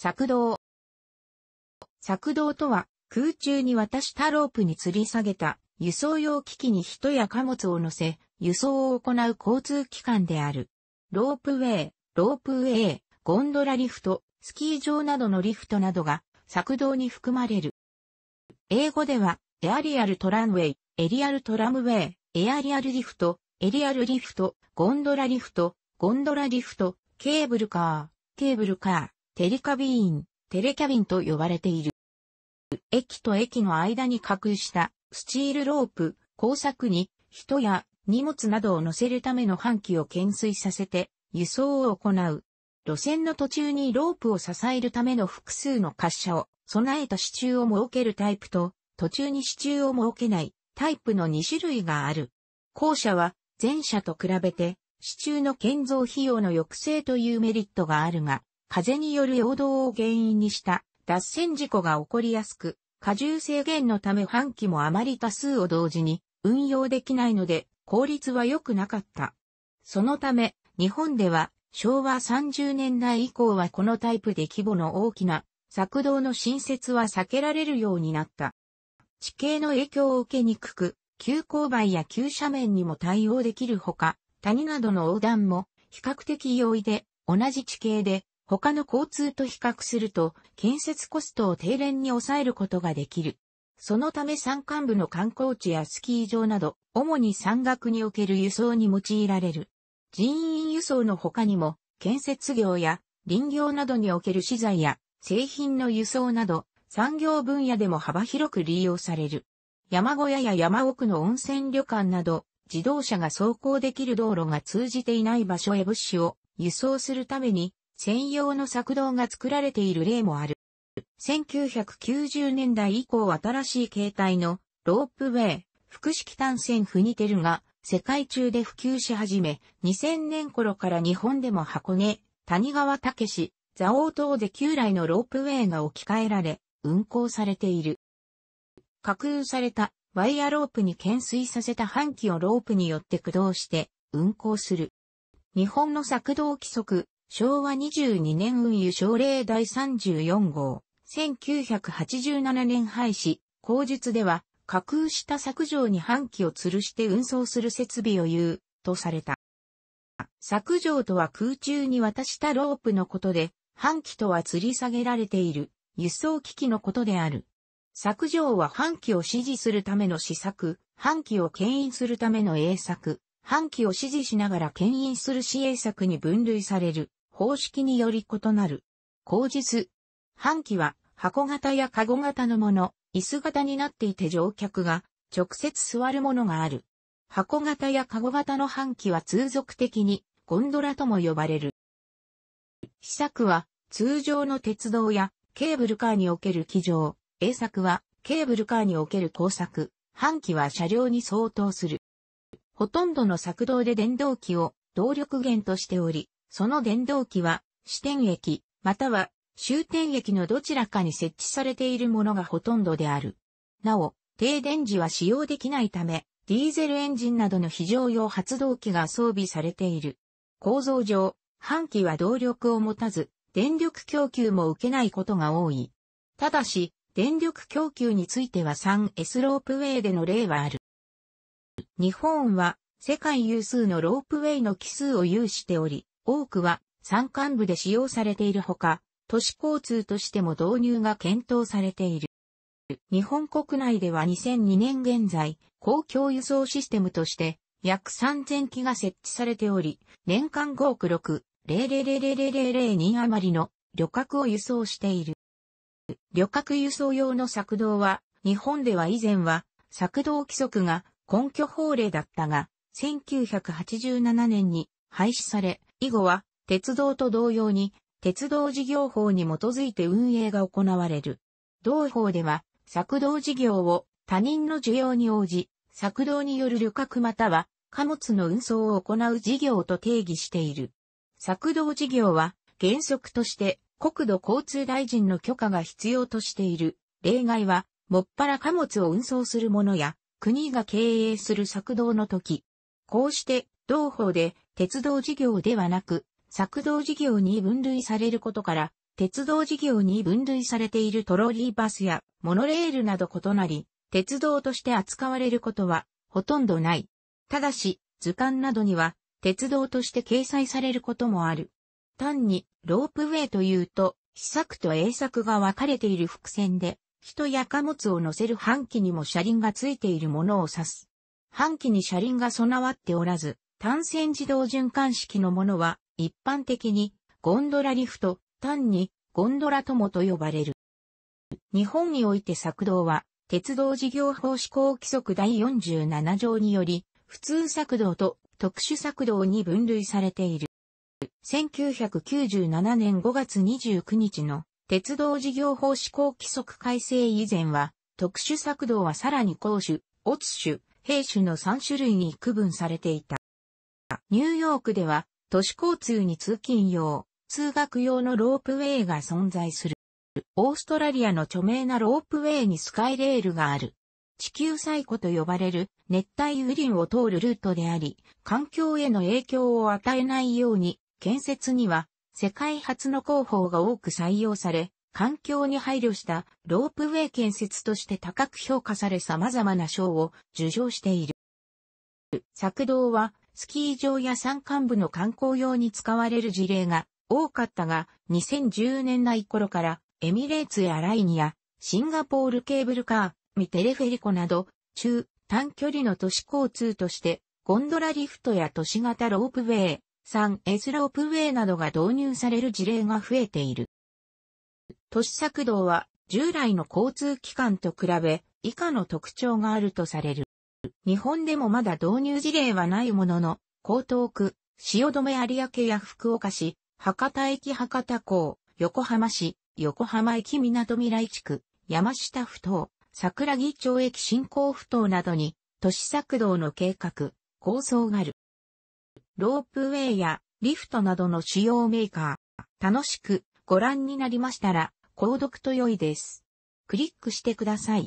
作動。作動とは、空中に渡したロープに吊り下げた輸送用機器に人や貨物を乗せ、輸送を行う交通機関である。ロープウェイ、ロープウェイ、ゴンドラリフト、スキー場などのリフトなどが作動に含まれる。英語では、エアリアルトランウェイ、エリアルトラムウェイ、エアリアルリフト、エリアルリフト、ゴンドラリフト、ゴンドラリフト、ケーブルカー、ケーブルカー、テリカビーン、テレキャビンと呼ばれている。駅と駅の間に架空したスチールロープ、工作に人や荷物などを乗せるための半機を懸垂させて輸送を行う。路線の途中にロープを支えるための複数の滑車を備えた支柱を設けるタイプと途中に支柱を設けないタイプの2種類がある。後者は前者と比べて支柱の建造費用の抑制というメリットがあるが、風による陽動を原因にした脱線事故が起こりやすく、荷重制限のため半機もあまり多数を同時に運用できないので効率は良くなかった。そのため、日本では昭和30年代以降はこのタイプで規模の大きな作動の新設は避けられるようになった。地形の影響を受けにくく、急勾配や急斜面にも対応できるほか、谷などの横断も比較的容易で、同じ地形で他の交通と比較すると、建設コストを低廉に抑えることができる。そのため山間部の観光地やスキー場など、主に山岳における輸送に用いられる。人員輸送の他にも、建設業や林業などにおける資材や製品の輸送など、産業分野でも幅広く利用される。山小屋や山奥の温泉旅館など、自動車が走行できる道路が通じていない場所へ物資を輸送するために専用の作動が作られている例もある。1990年代以降新しい形態のロープウェイ、複式単線フニテルが世界中で普及し始め、2000年頃から日本でも箱根、谷川武史、蔵王等で旧来のロープウェイが置き換えられ、運行されている。架空されたワイヤロープに懸垂させた半旗をロープによって駆動して運行する。日本の作動規則昭和22年運輸省令第34号、1987年廃止、口述では、架空した削除に半旗を吊るして運送する設備を言う、とされた。削除とは空中に渡したロープのことで、半旗とは吊り下げられている、輸送機器のことである。削除は半旗を支持するための施策、半旗を牽引するための英策、半旗を支持しながら牽引する支援策に分類される。方式により異なる。後日、半旗は箱型やカゴ型のもの、椅子型になっていて乗客が直接座るものがある。箱型やカゴ型の半旗は通俗的にゴンドラとも呼ばれる。試作は通常の鉄道やケーブルカーにおける機上、A 作はケーブルカーにおける工作、半旗は車両に相当する。ほとんどの作動で電動機を動力源としており、その電動機は、支点駅、または終点駅のどちらかに設置されているものがほとんどである。なお、停電時は使用できないため、ディーゼルエンジンなどの非常用発動機が装備されている。構造上、半機は動力を持たず、電力供給も受けないことが多い。ただし、電力供給については 3S ロープウェイでの例はある。日本は世界有数のロープウェイの機数を有しており、多くは山間部で使用されているほか、都市交通としても導入が検討されている。日本国内では2002年現在、公共輸送システムとして約3000機が設置されており、年間5億6、0000000人余りの旅客を輸送している。旅客輸送用の策動は、日本では以前は、策動規則が根拠法令だったが、1987年に廃止され、以後は、鉄道と同様に、鉄道事業法に基づいて運営が行われる。同法では、作動事業を他人の需要に応じ、作動による旅客または貨物の運送を行う事業と定義している。作動事業は原則として国土交通大臣の許可が必要としている。例外は、もっぱら貨物を運送するものや、国が経営する作動の時。こうして、同法で鉄道事業ではなく、作動事業に分類されることから、鉄道事業に分類されているトロリーバスやモノレールなど異なり、鉄道として扱われることはほとんどない。ただし、図鑑などには鉄道として掲載されることもある。単にロープウェイというと、試作と英作が分かれている伏線で、人や貨物を乗せる半期にも車輪がついているものを指す。半期に車輪が備わっておらず、単線自動循環式のものは、一般的に、ゴンドラリフト、単に、ゴンドラ友と呼ばれる。日本において作動は、鉄道事業法施行規則第47条により、普通作動と特殊作動に分類されている。1997年5月29日の鉄道事業法施行規則改正以前は、特殊作動はさらに公種、乙種、兵種の3種類に区分されていた。ニューヨークでは都市交通に通勤用、通学用のロープウェイが存在する。オーストラリアの著名なロープウェイにスカイレールがある。地球最古と呼ばれる熱帯雨林を通るルートであり、環境への影響を与えないように、建設には世界初の工法が多く採用され、環境に配慮したロープウェイ建設として高く評価され様々な賞を受賞している。作動はスキー場や山間部の観光用に使われる事例が多かったが、2010年代頃からエミレーツやラインやシンガポールケーブルカー、ミテレフェリコなど、中短距離の都市交通として、ゴンドラリフトや都市型ロープウェイ、3スロープウェイなどが導入される事例が増えている。都市作動は従来の交通機関と比べ以下の特徴があるとされる。日本でもまだ導入事例はないものの、江東区、汐留有明や福岡市、博多駅博多港、横浜市、横浜駅港未来地区、山下ふ頭、桜木町駅新興ふ頭などに、都市作動の計画、構想がある。ロープウェイやリフトなどの主要メーカー、楽しくご覧になりましたら、購読と良いです。クリックしてください。